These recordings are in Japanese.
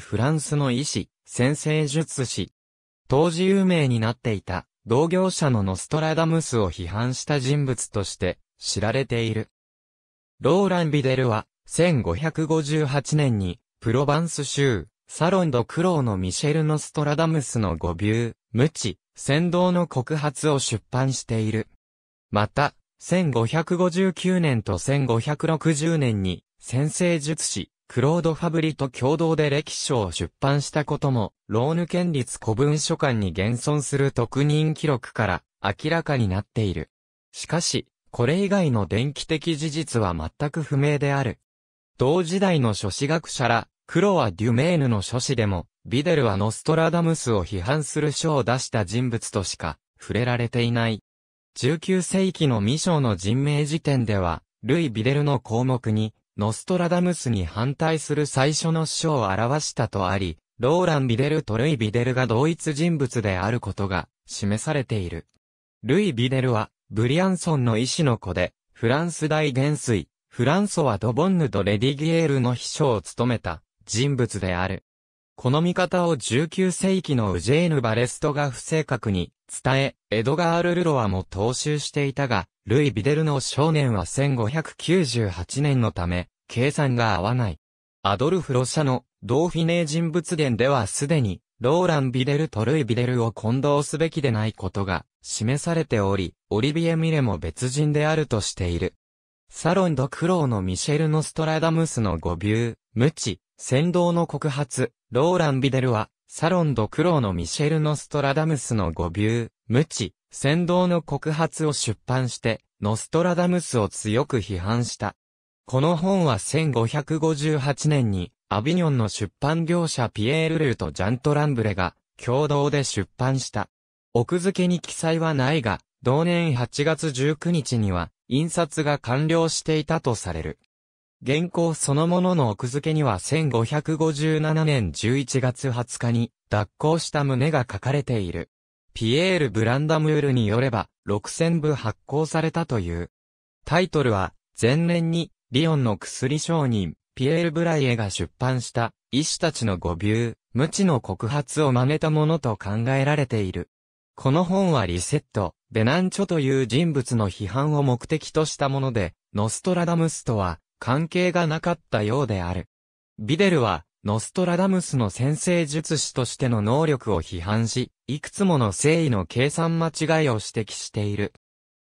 フランスの医師、先生術師。当時有名になっていた、同業者のノストラダムスを批判した人物として知られている。ローラン・ビデルは、1558年に、プロバンス州、サロンド・クローのミシェル・ノストラダムスの誤謬、無知、先導の告発を出版している。また、1559年と1560年に、先生術師、クロード・ファブリと共同で歴史書を出版したことも、ローヌ県立古文書館に現存する特任記録から明らかになっている。しかし、これ以外の伝記的事実は全く不明である。同時代の書史学者ら、クロア・デュメーヌの書史でも、ビデルはノストラダムスを批判する書を出した人物としか触れられていない。19世紀の未章の人名辞典では、ルイ・ビデルの項目に、ノストラダムスに反対する最初の書を表したとあり、ローラン・ビデルとルイ・ビデルが同一人物であることが示されている。ルイ・ビデルは、ブリアンソンの医師の子で、フランス大元帥、フランソワ・ド・ボンヌとレディギエールの秘書を務めた人物である。この見方を19世紀のウジェーヌ・バレストが不正確に伝え、エドガール・ルロアも踏襲していたが、ルイ・ビデルの少年は1598年のため、計算が合わない。アドルフ・ロシャのドーフィネー人物伝ではすでに、ローラン・ビデルとルイ・ビデルを混同すべきでないことが示されており、オリビエ・ミレも別人であるとしている。サロン・ド・クローのミシェル・ノストラダムスの誤謬、無知、先導の告発、ローラン・ビデルは、サロン・ド・クローのミシェル・ノストラダムスの誤謬、無知、先導の告発を出版して、ノストラダムスを強く批判した。この本は1558年に、アビニョンの出版業者ピエール・ルーとジャント・ランブレが、共同で出版した。奥付けに記載はないが、同年8月19日には、印刷が完了していたとされる。原稿そのものの奥付けには1557年11月20日に脱稿した旨が書かれている。ピエール・ブランダムールによれば、6000部発行されたという。タイトルは、前年に、リオンの薬商人、ピエール・ブライエが出版した、医師たちの誤謬、無知の告発を真似たものと考えられている。この本はリセット、ベナンチョという人物の批判を目的としたもので、ノストラダムスとは関係がなかったようである。ビデルはノストラダムスの先生術師としての能力を批判し、いくつもの誠意の計算間違いを指摘している。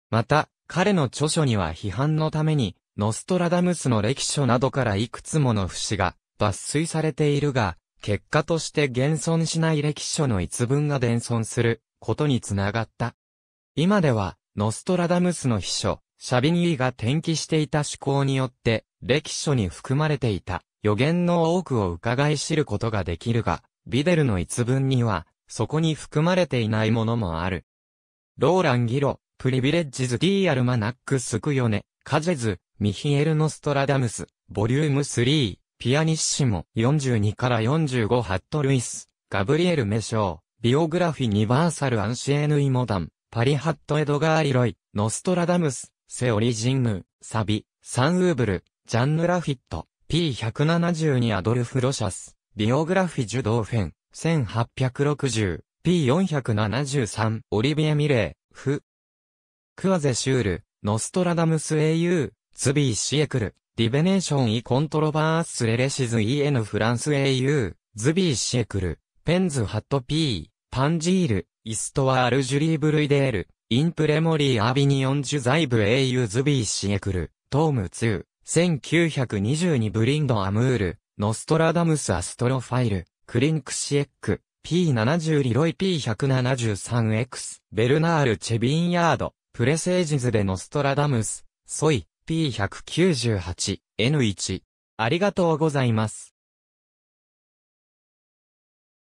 また、彼の著書には批判のために、ノストラダムスの歴書などからいくつもの節が抜粋されているが、結果として現存しない歴書の一文が伝存することにつながった。今では、ノストラダムスの秘書、シャビニーが転記していた思考によって、歴書に含まれていた。予言の多くを伺い知ることができるが、ビデルの一文には、そこに含まれていないものもある。ローラン・ギロ、プリビレッジズ・ディー・アルマナック・スクヨネ、カジェズ、ミヒエル・ノストラダムス、ボリューム3、ピアニッシモ、42から45ハット・ルイス、ガブリエル・メショー、ビオグラフィ・ニバーサル・アンシエヌ・イモダン、パリハット・エドガー・イロイ、ノストラダムス、セオリジンヌ、サビ、サンウーブル、ジャンヌ・ラフィット、P172 アドルフ・ロシャス、ビオグラフィ・ジュ・ドーフェン、1860、P473、オリビエ・ミレー、フ。クアゼ・シュール、ノストラダムス au、ツビー・シエクル、ディベネーション・イ・コントロバース・レレシズ・ en フランス au、ズビー・シエクル、ペンズ・ハット・ピー、パンジール、イストワ・ールジュリー・ブルイデール、インプレモリー・アビニオン・ジュ・ザイブ au・ ズビー・シエクル、トーム2、1922ブリンド・アムール、ノストラダムス・アストロファイル、クリンクシエック、P70 リロイ P173X、ベルナール・チェビンヤード、プレセージズ・デ・ノストラダムス、ソイ、P198、N1。ありがとうございます。